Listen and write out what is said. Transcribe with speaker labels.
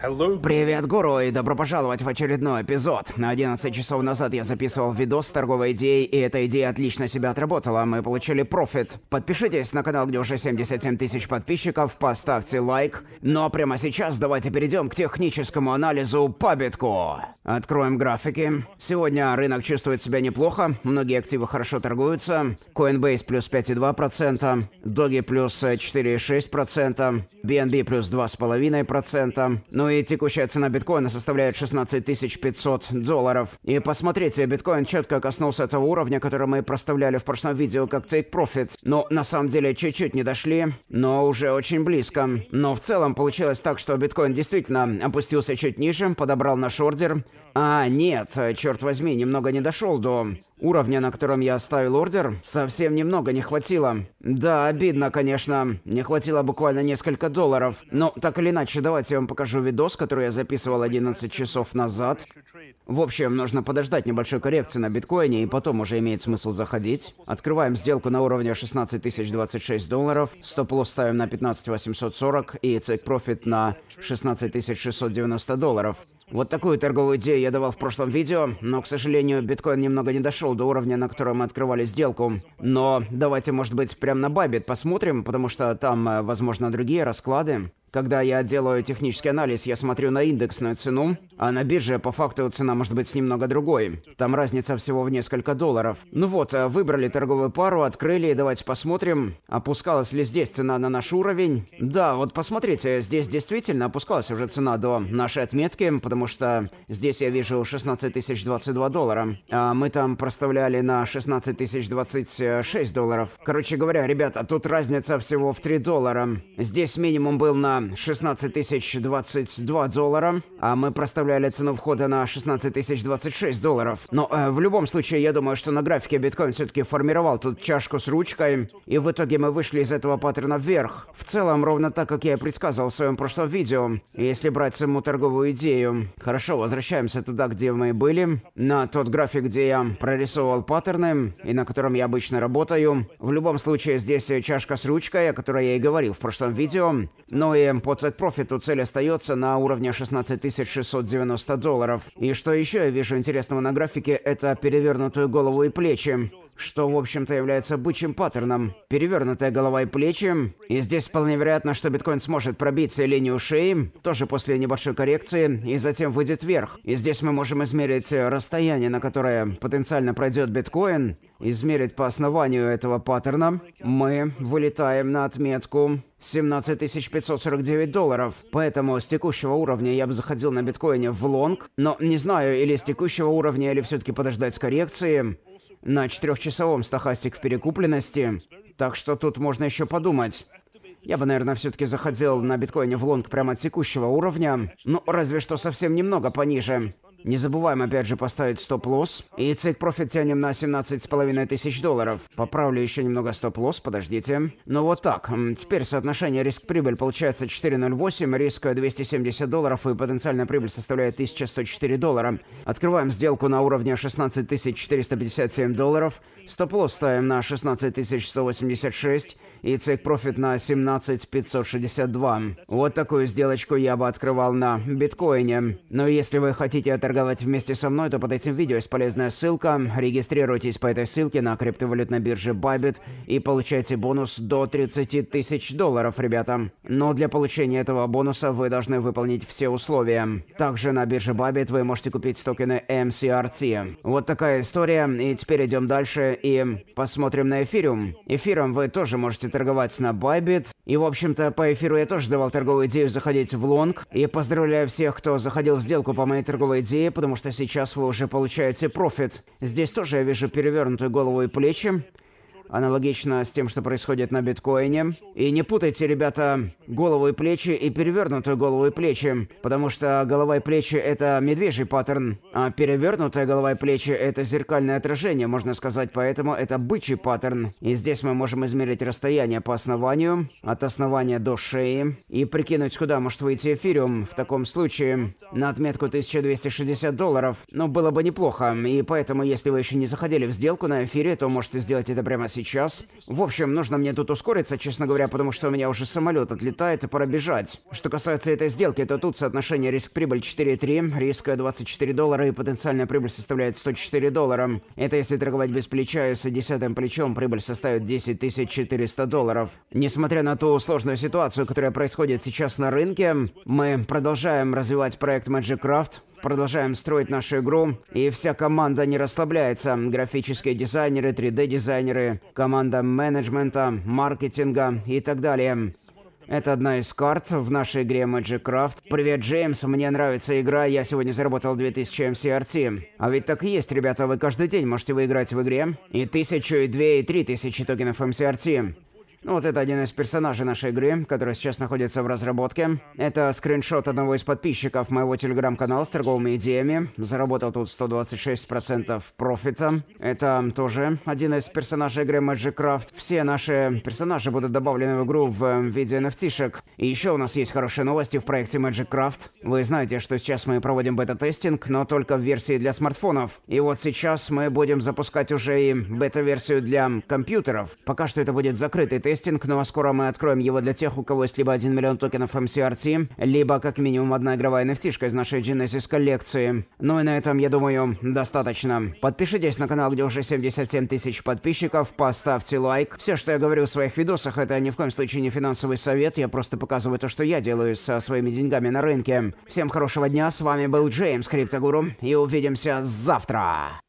Speaker 1: Привет, гуру, и добро пожаловать в очередной эпизод. 11 часов назад я записывал видос с торговой идеей, и эта идея отлично себя отработала. Мы получили профит. Подпишитесь на канал, где уже 77 тысяч подписчиков, поставьте лайк. Но ну, а прямо сейчас давайте перейдем к техническому анализу по битку. Откроем графики. Сегодня рынок чувствует себя неплохо, многие активы хорошо торгуются. Coinbase плюс 5,2%, Doge плюс 4,6%, BNB плюс 2,5%, ну ну и текущая цена биткоина составляет 16 500 долларов. И посмотрите, биткоин четко коснулся этого уровня, который мы проставляли в прошлом видео как Take Profit. Но на самом деле чуть-чуть не дошли, но уже очень близко. Но в целом получилось так, что биткоин действительно опустился чуть ниже, подобрал наш ордер а, нет, э, черт возьми, немного не дошел до уровня, на котором я оставил ордер. Совсем немного не хватило. Да, обидно, конечно. Не хватило буквально несколько долларов. Но так или иначе, давайте я вам покажу видос, который я записывал 11 часов назад. В общем, нужно подождать небольшой коррекции на биткоине, и потом уже имеет смысл заходить. Открываем сделку на уровне 16 026 долларов. Стоп-лосс ставим на 15 840 и цик профит на 16 690 долларов. Вот такую торговую идею я давал в прошлом видео, но, к сожалению, биткоин немного не дошел до уровня, на котором мы открывали сделку. Но давайте, может быть, прямо на Bybit посмотрим, потому что там, э, возможно, другие расклады. Когда я делаю технический анализ, я смотрю на индексную цену, а на бирже по факту цена может быть немного другой. Там разница всего в несколько долларов. Ну вот, э, выбрали торговую пару, открыли, давайте посмотрим, опускалась ли здесь цена на наш уровень. Да, вот посмотрите, здесь действительно опускалась уже цена до нашей отметки, потому что здесь я вижу 16 тысяч 22 доллара, а мы там проставляли на 16 тысяч 26 долларов. Короче говоря, ребята, тут разница всего в 3 доллара. Здесь минимум был на на 16 тысяч 22 доллара, а мы проставляли цену входа на 16 тысяч 26 долларов. Но э, в любом случае, я думаю, что на графике биткоин все-таки формировал тут чашку с ручкой, и в итоге мы вышли из этого паттерна вверх. В целом, ровно так, как я и предсказывал в своем прошлом видео, если брать саму торговую идею. Хорошо, возвращаемся туда, где мы были, на тот график, где я прорисовывал паттерны, и на котором я обычно работаю. В любом случае, здесь э, чашка с ручкой, о которой я и говорил в прошлом видео, но ну и Далее по цеппрофиту цель остается на уровне 16690 долларов. И что еще я вижу интересного на графике, это перевернутую голову и плечи что, в общем-то, является бычьим паттерном. Перевернутая голова и плечи. И здесь вполне вероятно, что биткоин сможет пробиться линию шеи, тоже после небольшой коррекции, и затем выйдет вверх. И здесь мы можем измерить э, расстояние, на которое потенциально пройдет биткоин измерить по основанию этого паттерна, мы вылетаем на отметку 17 549 долларов. Поэтому с текущего уровня я бы заходил на биткоине в лонг, но не знаю, или с текущего уровня, или все-таки подождать с коррекции. На четырехчасовом стахастик в перекупленности. Так что тут можно еще подумать. Я бы, наверное, все-таки заходил на биткоине в лонг прямо от текущего уровня. Ну, разве что совсем немного пониже. Не забываем опять же поставить стоп-лосс. И цик-профит тянем на 17,5 тысяч долларов. Поправлю еще немного стоп-лосс, подождите. Ну вот так. Теперь соотношение риск-прибыль получается 4,08, риск 270 долларов и потенциальная прибыль составляет 1104 доллара. Открываем сделку на уровне 16457 долларов. Стоп-лосс ставим на 16186 и цик-профит на 17562. Вот такую сделочку я бы открывал на биткоине. Но если вы хотите торговать вместе со мной, то под этим видео есть полезная ссылка. Регистрируйтесь по этой ссылке на криптовалютной бирже Bybit и получайте бонус до 30 тысяч долларов, ребята. Но для получения этого бонуса вы должны выполнить все условия. Также на бирже Bybit вы можете купить токены MCRT. Вот такая история, и теперь идем дальше и посмотрим на эфириум. Эфиром вы тоже можете можете торговать на Bybit. И, в общем-то, по эфиру я тоже давал торговую идею заходить в лонг. И поздравляю всех, кто заходил в сделку по моей торговой идее, потому что сейчас вы уже получаете профит. Здесь тоже я вижу перевернутую голову и плечи аналогично с тем, что происходит на биткоине. И не путайте, ребята, голову и плечи и перевернутую голову и плечи, потому что голова и плечи — это медвежий паттерн, а перевернутая голова и плечи — это зеркальное отражение, можно сказать, поэтому это бычий паттерн. И здесь мы можем измерить расстояние по основанию, от основания до шеи, и прикинуть, куда может выйти эфириум в таком случае, на отметку 1260 долларов. Ну, было бы неплохо, и поэтому, если вы еще не заходили в сделку на эфире, то можете сделать это прямо сейчас сейчас. В общем, нужно мне тут ускориться, честно говоря, потому что у меня уже самолет отлетает и пора бежать. Что касается этой сделки, то тут соотношение риск-прибыль 4,3, риска 24 доллара и потенциальная прибыль составляет 104 доллара. Это если торговать без плеча и с десятым плечом прибыль составит 10 400 долларов. Несмотря на ту сложную ситуацию, которая происходит сейчас на рынке, мы продолжаем развивать проект Magic Craft, Продолжаем строить нашу игру, и вся команда не расслабляется. Графические дизайнеры, 3D-дизайнеры, команда менеджмента, маркетинга и так далее. Это одна из карт в нашей игре Magic Craft. Привет, Джеймс, мне нравится игра, я сегодня заработал 2000 MCRT. А ведь так и есть, ребята, вы каждый день можете выиграть в игре. И тысячу, и две, и три тысячи токенов MCRT. Ну, вот это один из персонажей нашей игры, который сейчас находится в разработке. Это скриншот одного из подписчиков моего телеграм-канала с торговыми идеями. Заработал тут 126% профита. Это тоже один из персонажей игры Magic Craft. Все наши персонажи будут добавлены в игру в эм, виде NFT-шек. И еще у нас есть хорошие новости в проекте Magic Craft. Вы знаете, что сейчас мы проводим бета-тестинг, но только в версии для смартфонов. И вот сейчас мы будем запускать уже и бета-версию для компьютеров. Пока что это будет закрытый тестинг, но скоро мы откроем его для тех, у кого есть либо 1 миллион токенов MCRT, либо как минимум одна игровая nft из нашей Genesis коллекции. Ну и на этом, я думаю, достаточно. Подпишитесь на канал, где уже 77 тысяч подписчиков, поставьте лайк. Все, что я говорю в своих видосах, это ни в коем случае не финансовый совет, я просто показываю то, что я делаю со своими деньгами на рынке. Всем хорошего дня, с вами был Джеймс Криптогуру, и увидимся завтра!